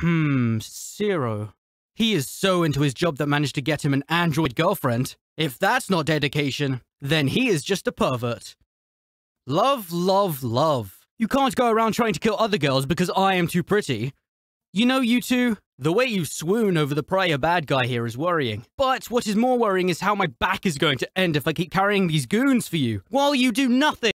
Hmm, Zero. He is so into his job that managed to get him an android girlfriend. If that's not dedication, then he is just a pervert. Love, love, love. You can't go around trying to kill other girls because I am too pretty. You know, you two, the way you swoon over the prior bad guy here is worrying. But what is more worrying is how my back is going to end if I keep carrying these goons for you, while you do nothing!